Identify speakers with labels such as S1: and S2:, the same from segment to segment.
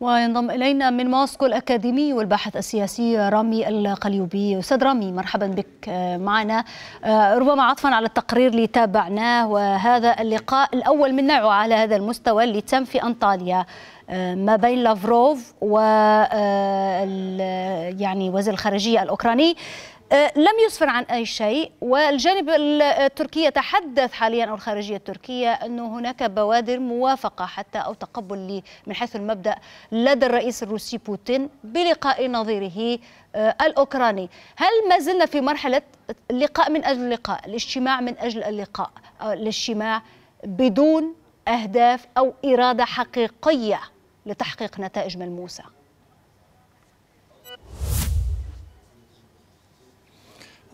S1: وينضم إلينا من موسكو الأكاديمي والباحث السياسي رامي القليوبي أستاذ رامي مرحبا بك آه، معنا آه، ربما عطفا على التقرير اللي تابعناه وهذا اللقاء الأول من نوعه على هذا المستوى اللي تم في أنطاليا آه، ما بين لافروف و يعني وزير الخارجية الأوكراني آه، لم يسفر عن أي شيء والجانب التركي يتحدث حاليا أو الخارجية التركية أنه هناك بوادر موافقة حتى أو تقبل من حيث المبدأ لدى الرئيس الروسي بوتين بلقاء نظيره آه، الأوكراني هل ما زلنا في مرحلة اللقاء من أجل اللقاء الاجتماع من أجل اللقاء أو الاجتماع بدون أهداف أو إرادة حقيقية لتحقيق نتائج ملموسه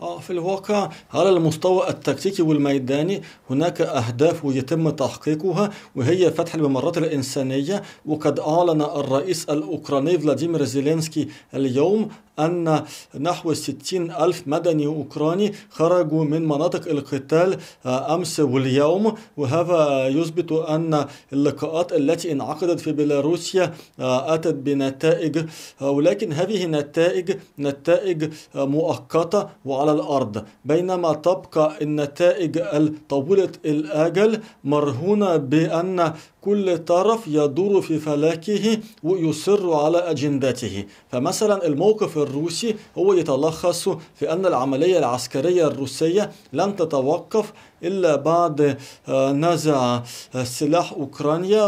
S2: آه، في الواقع على المستوى التكتيكي والميداني هناك أهداف يتم تحقيقها وهي فتح الممرات الإنسانية وقد أعلن الرئيس الأوكراني فلاديمير زيلينسكي اليوم أن نحو 60 ألف مدني أوكراني خرجوا من مناطق القتال آه، أمس واليوم وهذا يثبت أن اللقاءات التي انعقدت في بيلاروسيا آه، أتت بنتائج آه، ولكن هذه نتائج نتائج مؤقتة وعلى الأرض بينما تبقى النتائج طويلة الأجل مرهونة بأن كل طرف يدور في فلكه ويصر على أجندته فمثلا الموقف الروسي هو يتلخص في أن العملية العسكرية الروسية لن تتوقف إلا بعد آه، نزع آه، سلاح أوكرانيا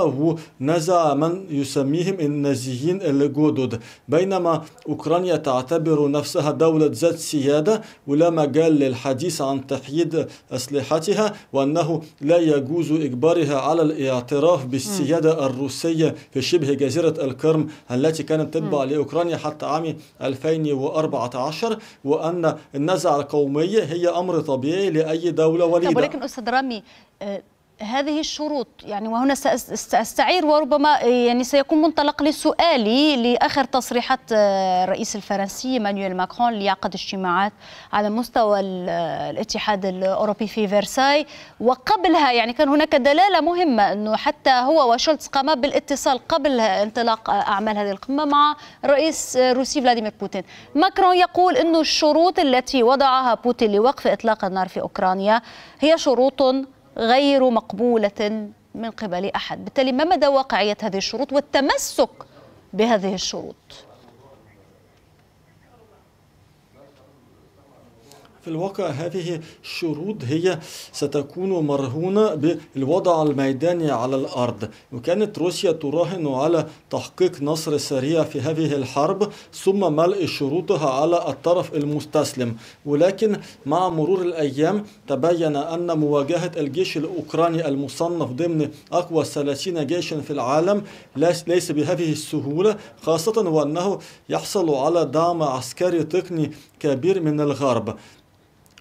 S2: ونزع من يسميهم النازيين الجدد بينما أوكرانيا تعتبر نفسها دولة ذات سيادة ولا مجال للحديث عن تحييد أسلحتها وأنه لا يجوز إجبارها على الاعتراف بالسيادة الروسية في شبه جزيرة القرم التي كانت تتبع لأوكرانيا حتى عام 2014 وأن النزعة القومية هي أمر طبيعي لأي دولة وليدة ولكن
S1: أستاذ رامي آه، هذه الشروط يعني وهنا سأستعير وربما يعني سيكون منطلق لسؤالي لآخر تصريحات آه، الرئيس الفرنسي مانويل ماكرون ليعقد اجتماعات على مستوى الاتحاد الأوروبي في فرساي وقبلها يعني كان هناك دلالة مهمة أنه حتى هو وشولتز قام بالاتصال قبل انطلاق آه، أعمال هذه القمة مع رئيس روسي فلاديمير بوتين ماكرون يقول أنه الشروط التي وضعها بوتين لوقف إطلاق النار في أوكرانيا هي شروط غير مقبولة من قبل أحد بالتالي ما مدى واقعية هذه الشروط والتمسك بهذه الشروط
S2: في الواقع هذه الشروط هي ستكون مرهونة بالوضع الميداني على الأرض وكانت روسيا تراهن على تحقيق نصر سريع في هذه الحرب ثم ملء شروطها على الطرف المستسلم ولكن مع مرور الأيام تبين أن مواجهة الجيش الأوكراني المصنف ضمن أقوى 30 جيشا في العالم ليس بهذه السهولة خاصة وأنه يحصل على دعم عسكري تقني كبير من الغرب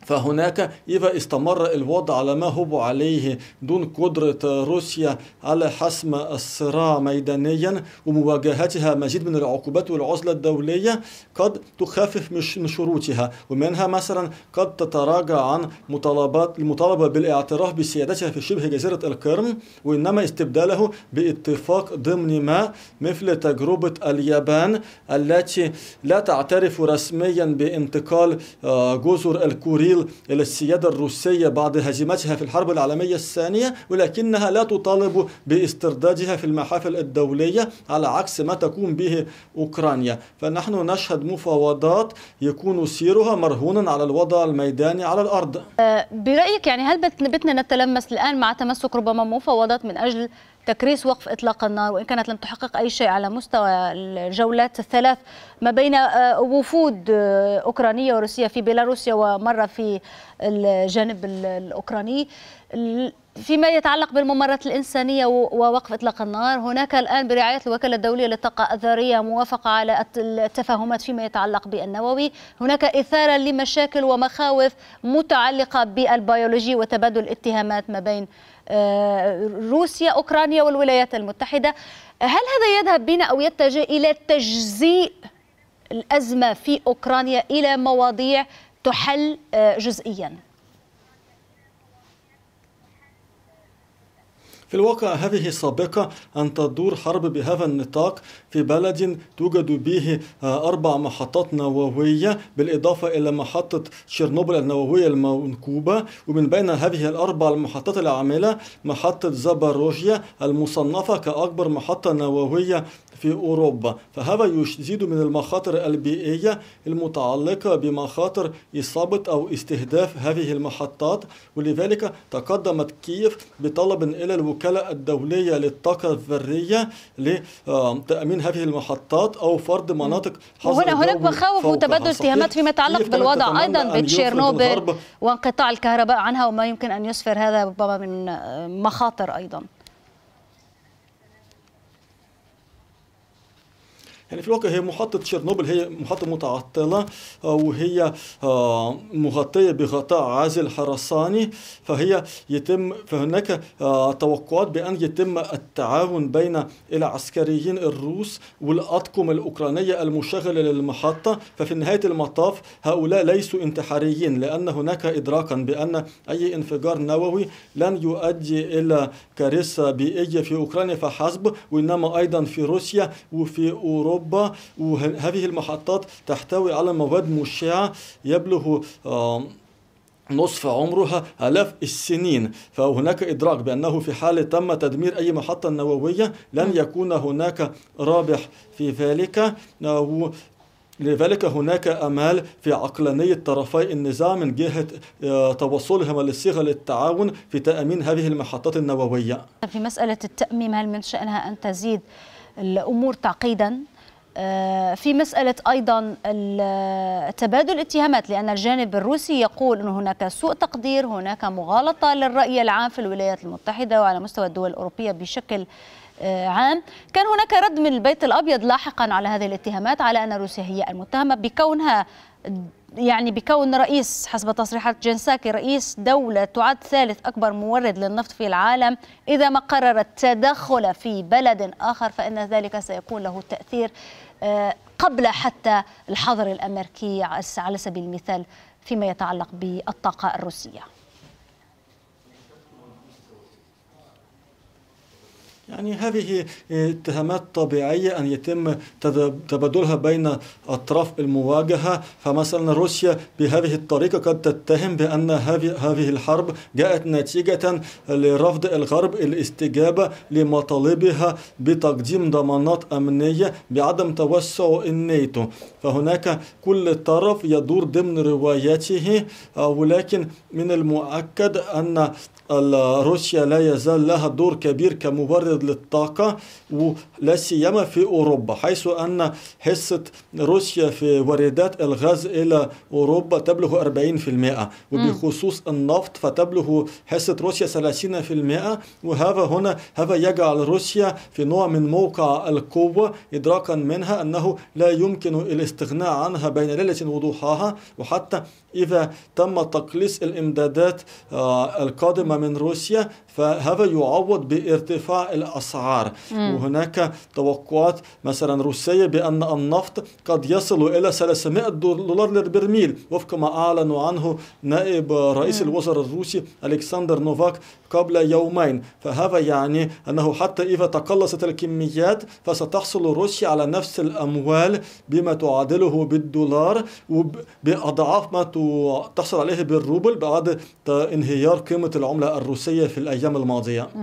S2: فهناك إذا استمر الوضع على ما هو عليه دون قدرة روسيا على حسم الصراع ميدانيا ومواجهتها مزيد من العقوبات والعزلة الدولية قد تخفف من شروطها ومنها مثلا قد تتراجع عن مطالبات المطالبة بالاعتراف بسيادتها في شبه جزيرة القرم وإنما استبداله باتفاق ضمن ما مثل تجربة اليابان التي لا تعترف رسميا بانتقال آه، جزر الكوري إلى السيادة الروسية بعد هزيمتها في الحرب العالمية الثانية ولكنها لا تطالب باستردادها في المحافل الدولية على عكس ما تقوم به أوكرانيا فنحن نشهد مفاوضات يكون سيرها مرهونا على الوضع الميداني على الأرض
S1: آه، برأيك يعني هل بتنا نتلمس الآن مع تمسك ربما مفاوضات من أجل تكريس وقف إطلاق النار وإن كانت لم تحقق أي شيء على مستوى الجولات الثلاث ما بين آه، وفود آه، أوكرانية وروسية في بيلاروسيا ومرة في الجانب الأوكراني فيما يتعلق بالممرات الإنسانية ووقف إطلاق النار هناك الآن برعاية الوكالة الدولية للطاقة الذرية موافقة على التفاهمات فيما يتعلق بالنووي هناك إثارة لمشاكل ومخاوف متعلقة بالبيولوجي وتبادل الاتهامات ما بين آه، روسيا أوكرانيا والولايات المتحدة هل هذا يذهب بنا أو يتجه إلى تجزيء الأزمة في أوكرانيا إلى مواضيع تحل آه، جزئياً
S2: في الواقع هذه سابقة أن تدور حرب بهذا النطاق في بلد توجد به آه، أربع محطات نووية بالإضافة إلى محطة شيرنوبل النووية المنكوبة ومن بين هذه الأربع المحطات العاملة محطة زاباروجيا المصنفة كأكبر محطة نووية في أوروبا فهذا يزيد من المخاطر البيئية المتعلقة بمخاطر إصابة أو استهداف هذه المحطات ولذلك تقدمت كييف بطلب إلى الوكالة الدولية للطاقة الذرية لتأمين هذه المحطات أو فرض مناطق حظر وهنا هناك مخاوف وتبدل اتهامات فيما يتعلق بالوضع أيضا بتشيرنوبل
S1: وانقطاع الكهرباء عنها وما يمكن أن يسفر هذا ربما من مخاطر أيضا
S2: يعني في الواقع هي محطة تشيرنوبل هي محطة متعطلة آه، وهي آه، مغطية بغطاء عازل حرساني فهي يتم فهناك آه، توقعات بأن يتم التعاون بين العسكريين الروس والأطقم الأوكرانية المشغلة للمحطة ففي نهاية المطاف هؤلاء ليسوا انتحاريين لأن هناك إدراكا بأن أي انفجار نووي لن يؤدي إلى كارثة بيئية في أوكرانيا فحسب وإنما أيضا في روسيا وفي أوروبا أوروبا وهذه المحطات تحتوي على مواد مشعة يبلغ نصف عمرها آلاف السنين فهناك إدراك بأنه في حال تم تدمير أي محطة نووية لن نعم. يكون هناك رابح في ذلك آه، لذلك هناك أمال في عقلانية طرفي النزاع من جهة آه، توصلهما للصيغة للتعاون في تأمين هذه المحطات النووية
S1: في مسألة التأميم هل من شأنها أن تزيد الأمور تعقيدا آه، في مسألة أيضا تبادل الاتهامات لأن الجانب الروسي يقول أن هناك سوء تقدير هناك مغالطة للرأي العام في الولايات المتحدة وعلى مستوى الدول الأوروبية بشكل عام كان هناك رد من البيت الأبيض لاحقا على هذه الاتهامات على أن روسيا هي المتهمة بكونها يعني بكون رئيس حسب تصريحات جنساكي رئيس دولة تعد ثالث أكبر مورد للنفط في العالم إذا ما قرر التدخل في بلد آخر فإن ذلك سيكون له تأثير آه، قبل حتى الحظر الأمريكي على سبيل المثال فيما يتعلق بالطاقة الروسية
S2: يعني هذه آه، اتهامات طبيعية أن يتم تبادلها بين أطراف المواجهة فمثلا روسيا بهذه الطريقة قد تتهم بأن هذه الحرب جاءت نتيجة لرفض الغرب الاستجابة لمطالبها بتقديم ضمانات أمنية بعدم توسع الناتو فهناك كل طرف يدور ضمن روايته آه، ولكن من المؤكد أن روسيا لا يزال لها دور كبير كمبرر معرض للطاقة ولا سيما في أوروبا حيث أن حصة روسيا في واردات الغاز إلى أوروبا تبلغ 40% وبخصوص النفط فتبلغ حصة روسيا 30% وهذا هنا هذا يجعل روسيا في نوع من موقع القوة إدراكا منها أنه لا يمكن الاستغناء عنها بين ليلة وضحاها وحتى إذا تم تقليص الإمدادات آه، القادمة من روسيا فهذا يعوض بارتفاع الأسعار مم. وهناك توقعات مثلا روسية بأن النفط قد يصل إلى 300 دولار للبرميل وفق ما أعلن عنه نائب رئيس مم. الوزراء الروسي ألكسندر نوفاك قبل يومين فهذا يعني أنه حتى إذا تقلصت الكميات فستحصل روسيا على نفس الأموال بما تعادله بالدولار وبأضعاف ما تحصل عليه بالروبل بعد انهيار قيمة العملة الروسية في الأيام الماضية